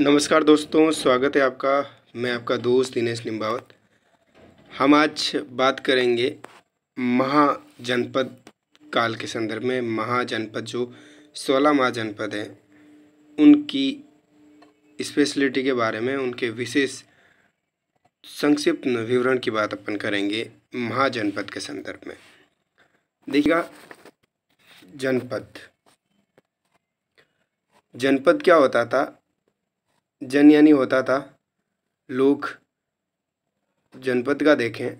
नमस्कार दोस्तों स्वागत है आपका मैं आपका दोस्त दिनेश लिम्बावत हम आज बात करेंगे महाजनपद काल के संदर्भ में महाजनपद जो सोलह महाजनपद हैं उनकी स्पेशलिटी के बारे में उनके विशेष संक्षिप्त विवरण की बात अपन करेंगे महाजनपद के संदर्भ में देखिएगा जनपद जनपद क्या होता था जन यानी होता था लोग जनपद का देखें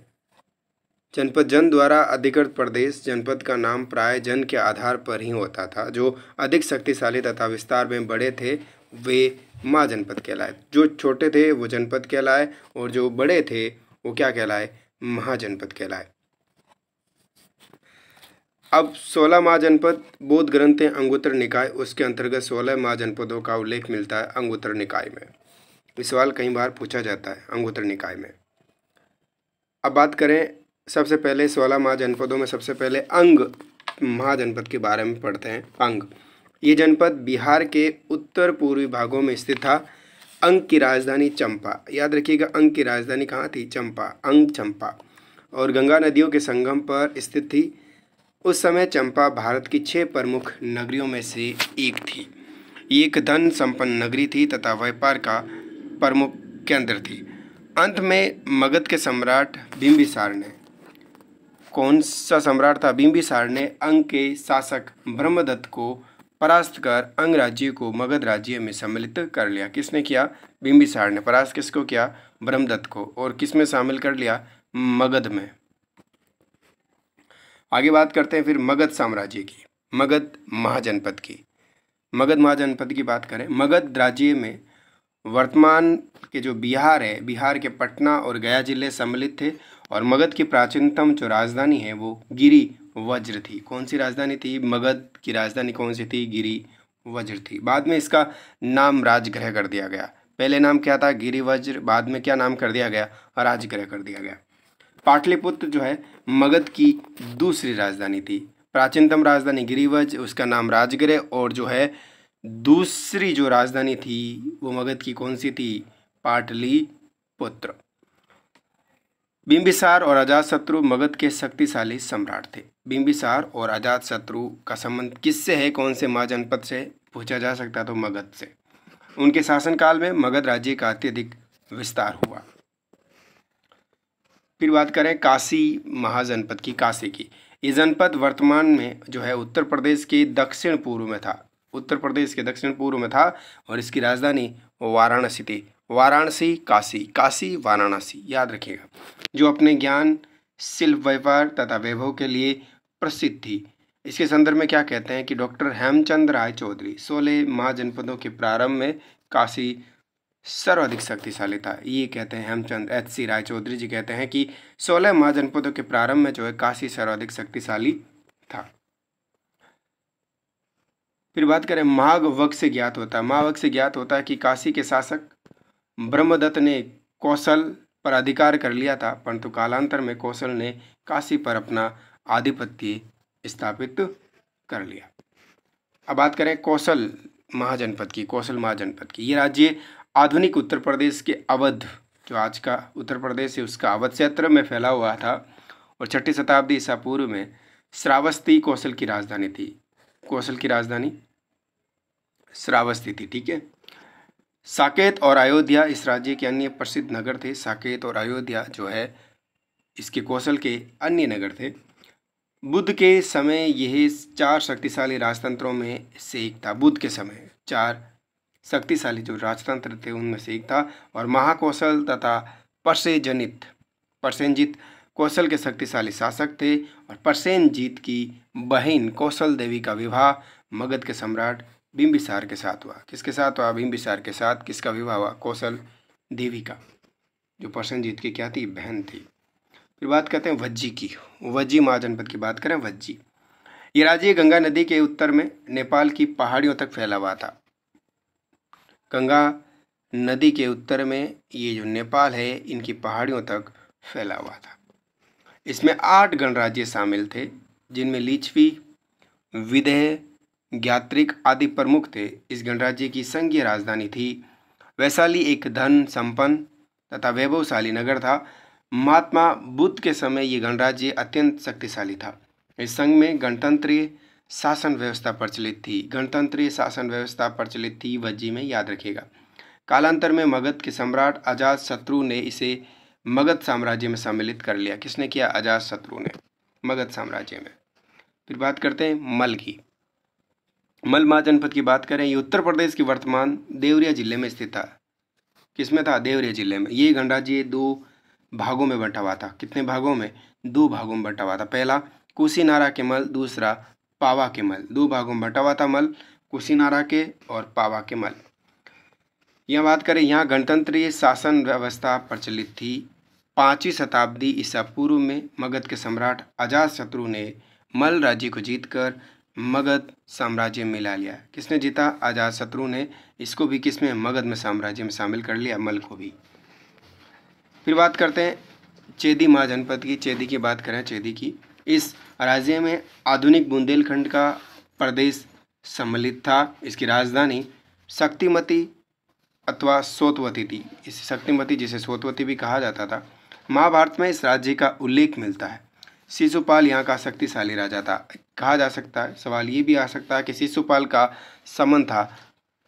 जनपद जन द्वारा अधिकृत प्रदेश जनपद का नाम प्राय जन के आधार पर ही होता था जो अधिक शक्तिशाली तथा विस्तार में बड़े थे वे माँ जनपद कहलाए जो छोटे थे वो जनपद कहलाए और जो बड़े थे वो क्या कहलाए महाजनपद कहलाए अब सोलह महाजनपद बोध ग्रंथ हैं अंगुत्तर निकाय उसके अंतर्गत सोलह महाजनपदों का उल्लेख मिलता है अंगुत्तर निकाय में ये सवाल कई बार पूछा जाता है अंगुत्तर निकाय में अब बात करें सबसे पहले सोलह महाजनपदों में सबसे पहले अंग महाजनपद के बारे में पढ़ते हैं अंग ये जनपद बिहार के उत्तर पूर्वी भागों में स्थित था अंग की राजधानी चंपा याद रखिएगा अंग की राजधानी कहाँ थी चंपा अंग चंपा और गंगा नदियों के संगम पर स्थित थी उस समय चंपा भारत की छह प्रमुख नगरियों में से एक थी ये एक धन संपन्न नगरी थी तथा व्यापार का प्रमुख केंद्र थी अंत में मगध के सम्राट बिम्बिसार ने कौन सा सम्राट था बिम्बिसार ने अंग के शासक ब्रह्मदत्त को परास्त कर अंग राज्य को मगध राज्य में सम्मिलित कर लिया किसने किया बिम्बिसार ने परास्त किसको किया ब्रह्मदत्त को और किस में शामिल कर लिया मगध में आगे बात करते हैं फिर मगध साम्राज्य की मगध महाजनपद की मगध महाजनपद की बात करें मगध राज्य में वर्तमान के जो बिहार है बिहार के पटना और गया जिले सम्मिलित थे और मगध की प्राचीनतम जो राजधानी है वो गिरी वज्र थी कौन सी राजधानी थी मगध की राजधानी कौन सी थी गिरी वज्र थी बाद में इसका नाम राजगृह कर दिया गया पहले नाम क्या था गिरिवज्र बाद में क्या नाम कर दिया गया राजगृह कर दिया गया पाटलिपुत्र जो है मगध की दूसरी राजधानी थी प्राचीनतम राजधानी गिरिवज उसका नाम राजगृह और जो है दूसरी जो राजधानी थी वो मगध की कौन सी थी पाटलिपुत्र बिंबिसार और अजातशत्रु मगध के शक्तिशाली सम्राट थे बिंबिसार और अजातशत्रु का संबंध किससे है कौन से महाजनपद से पूछा जा सकता तो मगध से उनके शासनकाल में मगध राज्य का अत्यधिक विस्तार हुआ फिर बात करें काशी महाजनपद की काशी की ये जनपद वर्तमान में जो है उत्तर प्रदेश के दक्षिण पूर्व में था उत्तर प्रदेश के दक्षिण पूर्व में था और इसकी राजधानी वाराणसी थी वाराणसी काशी काशी वाराणसी याद रखिएगा जो अपने ज्ञान शिल्प व्यापार तथा वैभव के लिए प्रसिद्ध थी इसके संदर्भ में क्या कहते हैं कि डॉक्टर हेमचंद राय चौधरी सोलह महाजनपदों के प्रारंभ में काशी सर्वाधिक शक्तिशाली था ये कहते हैं हेमचंद एच सी राय चौधरी जी कहते हैं कि सोलह महाजनपदों के प्रारंभ में जो है काशी सर्वाधिक शक्तिशाली था फिर बात करें वक्त से ज्ञात होता है महावक से ज्ञात होता है कि काशी के शासक ब्रह्मदत्त ने कौशल पर अधिकार कर लिया था परंतु कालांतर में कौशल ने काशी पर अपना आधिपत्य स्थापित कर लिया अब बात करें कौशल महाजनपद की कौशल महाजनपद की ये राज्य आधुनिक उत्तर प्रदेश के अवध जो आज का उत्तर प्रदेश है उसका अवध क्षेत्र में फैला हुआ था और छठी शताब्दी ईसा पूर्व में श्रावस्ती कौशल की राजधानी थी कौशल की राजधानी श्रावस्ती थी ठीक है साकेत और अयोध्या इस राज्य के अन्य प्रसिद्ध नगर थे साकेत और अयोध्या जो है इसके कौशल के अन्य नगर थे बुद्ध के समय यह चार शक्तिशाली राजतंत्रों में से एक था बुद्ध के समय चार शक्तिशाली जो राजतंत्र थे उनमें से एक था और महाकौशल तथा परसेजनित परसेंजित कौशल के शक्तिशाली शासक थे और परसेनजीत की बहन कौशल देवी का विवाह मगध के सम्राट बिम्बिसार के साथ हुआ किसके साथ हुआ बिम्बिसार के साथ किसका विवाह हुआ कौशल देवी का जो परसेंजीत की क्या थी बहन थी फिर बात करते हैं वज्जी की वज्जी महाजनपद की बात करें वज्जी ये राज्य गंगा नदी के उत्तर में नेपाल की पहाड़ियों तक फैला हुआ था गंगा नदी के उत्तर में ये जो नेपाल है इनकी पहाड़ियों तक फैला हुआ था इसमें आठ गणराज्य शामिल थे जिनमें लीचवी विदेह ज्ञात्रिक आदि प्रमुख थे इस गणराज्य की संघीय राजधानी थी वैशाली एक धन संपन्न तथा वैभवशाली नगर था महात्मा बुद्ध के समय ये गणराज्य अत्यंत शक्तिशाली था इस संघ में गणतंत्रीय शासन व्यवस्था प्रचलित थी गणतंत्रीय शासन व्यवस्था प्रचलित थी वज्जी में याद रखेगा कालांतर में मगध के सम्राट अजात शत्रु ने इसे मगध साम्राज्य में सम्मिलित कर लिया किसने किया अजात शत्रु ने मगध साम्राज्य में फिर बात करते हैं मल की मल महाजनपद की बात करें ये उत्तर प्रदेश की वर्तमान देवरिया जिले में स्थित था किसमें था देवरिया जिले में ये गणराज्य दो भागों में बंटा हुआ था कितने भागों में दो भागों में बंटा हुआ था पहला नारा के मल दूसरा पावा के मल दो भागों में बटा हुआ था मल कुशीनारा के और पावा के मल यह बात करें यहाँ गणतंत्रीय शासन व्यवस्था प्रचलित थी पाँचवीं शताब्दी ईसा पूर्व में मगध के सम्राट अजात शत्रु ने मल राज्य को जीतकर मगध साम्राज्य में मिला लिया किसने जीता अजात शत्रु ने इसको भी किस में मगध में साम्राज्य में शामिल कर लिया मल को भी फिर बात करते हैं चेदी महाजनपद की चेदी की बात करें चेदी की इस राज्य में आधुनिक बुंदेलखंड का प्रदेश सम्मिलित था इसकी राजधानी शक्तिमती अथवा सोतवती थी इस शक्तिमती जिसे सोतवती भी कहा जाता था महाभारत में इस राज्य का उल्लेख मिलता है शिशुपाल यहाँ का शक्तिशाली राजा था कहा जा सकता है सवाल ये भी आ सकता है कि शिशुपाल का समन था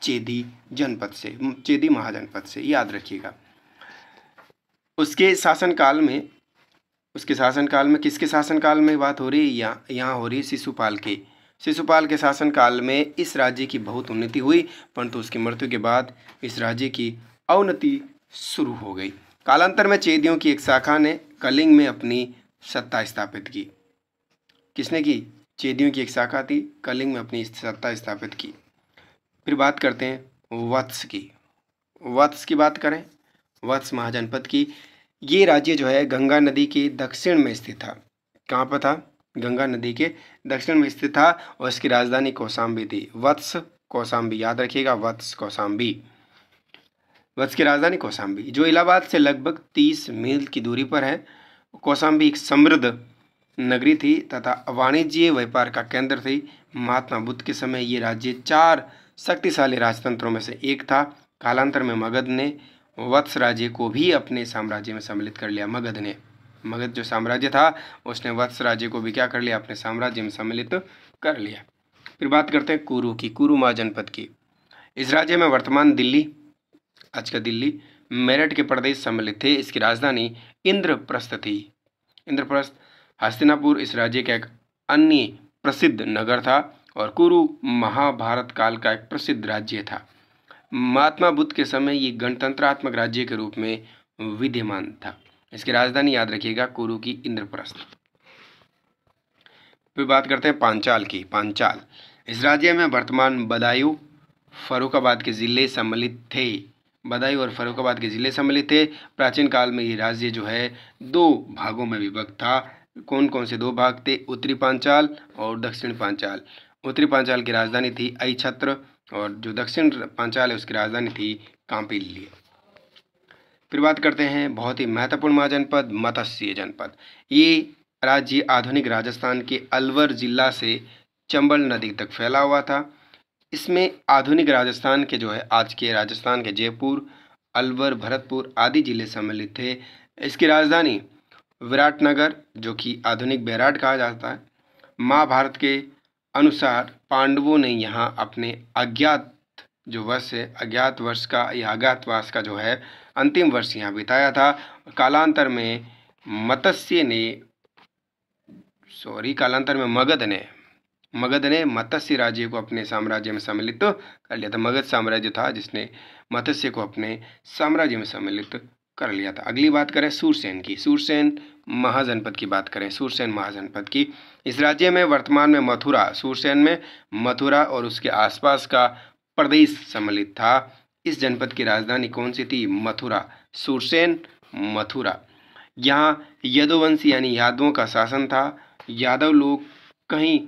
चेदी जनपद से चेदी महाजनपद से याद रखिएगा उसके शासनकाल में उसके शासनकाल में किसके शासनकाल में बात हो रही है यहाँ यहाँ हो रही है शिशुपाल के शिशुपाल के शासनकाल में इस राज्य की बहुत उन्नति हुई परंतु उसकी मृत्यु के बाद इस राज्य की अवनति शुरू हो गई कालांतर में चेदियों की एक शाखा ने कलिंग में अपनी सत्ता स्थापित की किसने की चेदियों की एक शाखा थी कलिंग में अपनी सत्ता स्थापित की फिर बात करते हैं वत्स की वत्स की बात करें वत्स महाजनपद की ये राज्य जो है गंगा नदी के दक्षिण में स्थित था कहाँ पर था गंगा नदी के दक्षिण में स्थित था और इसकी राजधानी कौसाम्बी थी वत्स कौसाम्बी याद रखिएगा वत्स कौसाम्बी वत्स की राजधानी कौसाम्बी जो इलाहाबाद से लगभग तीस मील की दूरी पर है कौसाम्बी एक समृद्ध नगरी थी तथा वाणिज्य व्यापार का केंद्र थी महात्मा बुद्ध के समय ये राज्य चार शक्तिशाली राजतंत्रों में से एक था कालांतर में मगध ने वत्स राज्य को भी अपने साम्राज्य में सम्मिलित कर लिया मगध ने मगध जो साम्राज्य था उसने वत्स राज्य को भी क्या कर लिया अपने साम्राज्य में सम्मिलित कर लिया फिर बात करते हैं कुरु की कुरु महा जनपद की इस राज्य में वर्तमान दिल्ली आज का दिल्ली मेरठ के प्रदेश सम्मिलित थे इसकी राजधानी इंद्रप्रस्थ थी इंद्रप्रस्थ हस्तिनापुर इस राज्य का एक अन्य प्रसिद्ध नगर था और कुरु महाभारत काल का एक प्रसिद्ध राज्य था महात्मा बुद्ध के समय ये गणतंत्रात्मक राज्य के रूप में विद्यमान था इसकी राजधानी याद रखिएगा कुरु की इंद्रप्रस्थ फिर बात करते हैं पांचाल की पांचाल इस राज्य में वर्तमान बदायूं फरुखाबाद के ज़िले सम्मिलित थे बदायूं और फरुखाबाद के ज़िले सम्मिलित थे प्राचीन काल में ये राज्य जो है दो भागों में विभक्त था कौन कौन से दो भाग थे उत्तरी पांचाल और दक्षिण पांचाल उत्तरी पांचाल की राजधानी थी अई छत्र और जो दक्षिण पांचाल है उसकी राजधानी थी कांपिल्य फिर बात करते हैं बहुत ही महत्वपूर्ण महाजनपद मत्स्य जनपद ये राज्य आधुनिक राजस्थान के अलवर जिला से चंबल नदी तक फैला हुआ था इसमें आधुनिक राजस्थान के जो है आज के राजस्थान के जयपुर अलवर भरतपुर आदि जिले सम्मिलित थे इसकी राजधानी विराटनगर जो कि आधुनिक बैराट कहा जाता है महाभारत के अनुसार पांडवों ने यहाँ अपने अज्ञात जो वर्ष है अज्ञात वर्ष का या अज्ञातवास का जो है अंतिम वर्ष यहाँ बिताया था कालांतर में मत्स्य ने सॉरी कालांतर में मगध ने मगध ने मत्स्य राज्य को अपने साम्राज्य में सम्मिलित कर लिया था मगध साम्राज्य था जिसने मत्स्य को अपने साम्राज्य में सम्मिलित कर लिया था अगली बात करें सूरसेन की सूरसेन महाजनपद की बात करें सूरसेन महाजनपद की इस राज्य में वर्तमान में मथुरा सूरसेन में मथुरा और उसके आसपास का प्रदेश सम्मिलित था इस जनपद की राजधानी कौन सी थी मथुरा सूरसेन मथुरा यहाँ यदोवंशी यानी यादवों का शासन था यादव लोग कहीं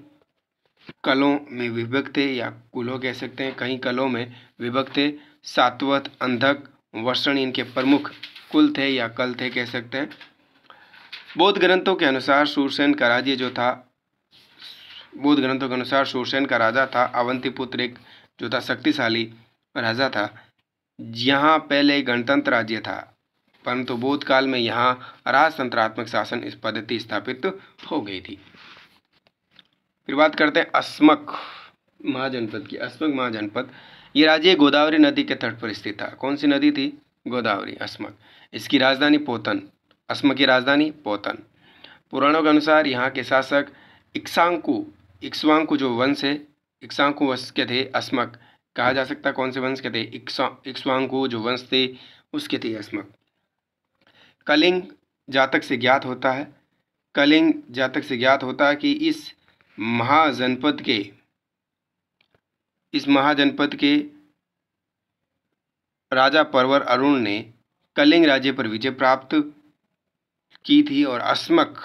कलों में विभक्त थे या कुलों कह सकते हैं कहीं कलों में विभक्त थे सातवत अंधक वर्षण इनके प्रमुख कुल थे या कल थे कह सकते हैं बौद्ध ग्रंथों के अनुसार सूरसेन का राज्य जो था बौद्ध ग्रंथों के अनुसार सूरसेन का राजा था अवंतीपुत्र एक जो था शक्तिशाली राजा था यहाँ पहले गणतंत्र राज्य था परंतु बौद्ध काल में यहाँ राजतंत्रात्मक शासन इस पद्धति स्थापित हो गई थी फिर बात करते हैं अस्मक महाजनपद की अस्मक महाजनपद ये राज्य गोदावरी नदी के तट पर स्थित था कौन सी नदी थी गोदावरी अस्मक इसकी राजधानी पोतन अस्मक की राजधानी पोतन पुराणों के अनुसार यहाँ के शासक इक्सांकु इक्सवांकु जो वंश है इक्सांकु वंश के थे अस्मक कहा जा सकता कौन से वंश के थे इक्सवांकु जो वंश थे उसके थे अस्मक कलिंग जातक से ज्ञात होता है कलिंग जातक से ज्ञात होता है कि इस महाजनपद के इस महाजनपद के राजा परवर अरुण ने कलिंग राज्य पर विजय प्राप्त की थी और अस्मक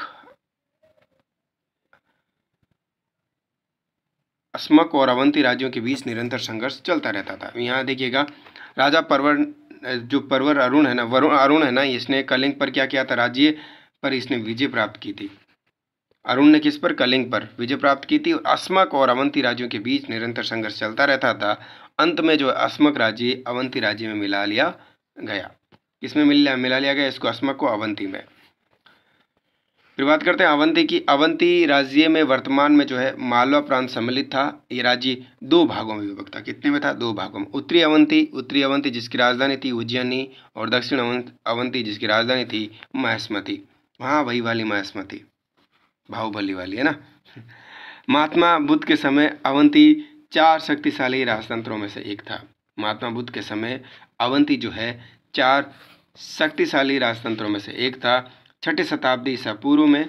अस्मक और अवंती राज्यों के बीच निरंतर संघर्ष चलता रहता था यहाँ देखिएगा राजा परवर जो परवर अरुण है ना वरुण अरुण है ना इसने कलिंग पर क्या किया था राज्य पर इसने विजय प्राप्त की थी अरुण ने किस पर कलिंग पर विजय प्राप्त की थी और अस्मक और अवंती राज्यों के बीच निरंतर संघर्ष चलता रहता था अंत में जो अस्मक राज्य अवंती राज्य में मिला लिया गया किसमें मिला मिला लिया गया इसको अस्मक को अवंती में फिर बात करते हैं अवंती की अवंती राज्य में वर्तमान में जो है मालवा प्रांत सम्मिलित था ये राज्य दो भागों में विभक्त था कितने में था दो भागों में उत्तरी अवंती उत्तरी अवंती जिसकी राजधानी थी उज्जैनी और दक्षिण अवंती जिसकी राजधानी थी महस्मती वहाँ वही वाली महस्मती बाहुबली वाली है ना महात्मा बुद्ध के समय अवंती चार शक्तिशाली राजतंत्रों में से एक था महात्मा बुद्ध के समय अवंती जो है चार शक्तिशाली राजतंत्रों में से एक था छठी शताब्दी ईसा पूर्व में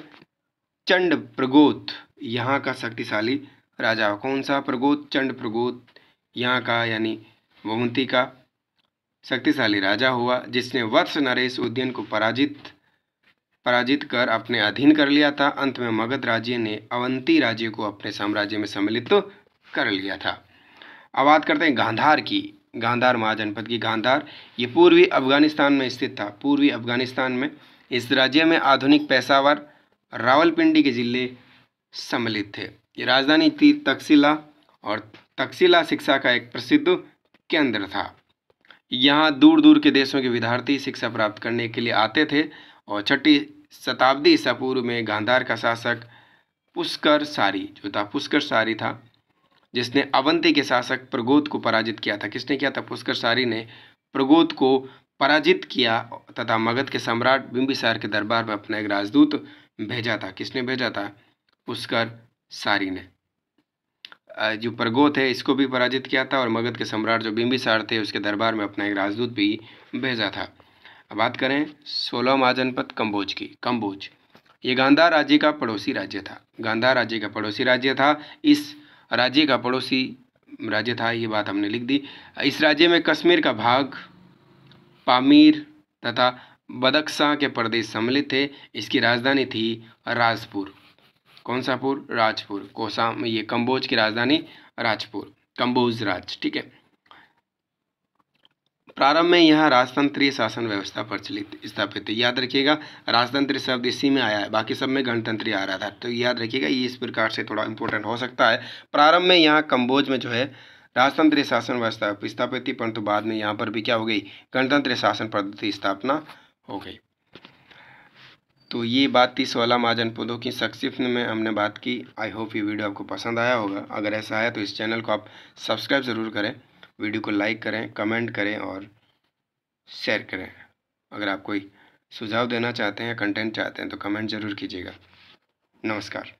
चंड प्रगोत यहाँ का शक्तिशाली राजा कौन सा प्रगोत चंड प्रगोत यहाँ का यानी वमंती का शक्तिशाली राजा हुआ जिसने वत्स नरेश उद्यन को पराजित पराजित कर अपने अधीन कर लिया था अंत में मगध राज्य ने अवंती राज्य को अपने साम्राज्य में सम्मिलित तो कर लिया था अब बात करते हैं गांधार की गांधार महाजनपद की गांधार ये पूर्वी अफगानिस्तान में स्थित था पूर्वी अफगानिस्तान में इस राज्य में आधुनिक पेशावर रावलपिंडी के जिले सम्मिलित थे ये राजधानी थी तकसीला और तकसीला शिक्षा का एक प्रसिद्ध केंद्र था यहाँ दूर दूर के देशों के विद्यार्थी शिक्षा प्राप्त करने के लिए आते थे और छठी शताब्दी ईसा पूर्व में गांधार का शासक पुष्कर सारी जो था पुष्कर सारी था जिसने अवंती के शासक प्रगोद को पराजित किया था किसने किया था पुष्कर सारी ने प्रगोद को पराजित किया तथा मगध के सम्राट बिंबिसार के दरबार में अपना एक राजदूत भेजा था किसने भेजा था पुष्कर सारी ने जो प्रगोद है इसको भी पराजित किया था और मगध के सम्राट जो बिंबिसार थे उसके दरबार में अपना एक राजदूत भी भेजा था अब बात करें सोलह महाजनपद कम्बोज की कम्बोज ये गांधार राज्य का पड़ोसी राज्य था गांधार राज्य का पड़ोसी राज्य था इस राज्य का पड़ोसी राज्य था ये बात हमने लिख दी इस राज्य में कश्मीर का भाग पामीर तथा बदकसा के प्रदेश सम्मिलित थे इसकी राजधानी थी राजपुर कौन सा पुर राजपुर कोसा ये कम्बोज की राजधानी राजपुर कम्बोज राज ठीक है प्रारंभ में यहाँ राजतंत्रीय शासन व्यवस्था प्रचलित स्थापित है याद रखिएगा राजतंत्र शब्द इसी में आया है बाकी सब में गणतंत्री आ रहा था तो याद रखिएगा ये इस प्रकार से थोड़ा इंपॉर्टेंट हो सकता है प्रारंभ में यहाँ कंबोज में जो है राजतंत्रीय शासन व्यवस्था स्थापित थी परंतु बाद में यहाँ पर भी क्या हो गई गणतंत्र शासन पद्धति स्थापना हो गई तो ये बात थी सोलह महाजन पदों की संक्षिप्त में हमने बात की आई होप ये वीडियो आपको पसंद आया होगा अगर ऐसा है तो इस चैनल को आप सब्सक्राइब ज़रूर करें वीडियो को लाइक करें कमेंट करें और शेयर करें अगर आप कोई सुझाव देना चाहते हैं कंटेंट चाहते हैं तो कमेंट ज़रूर कीजिएगा नमस्कार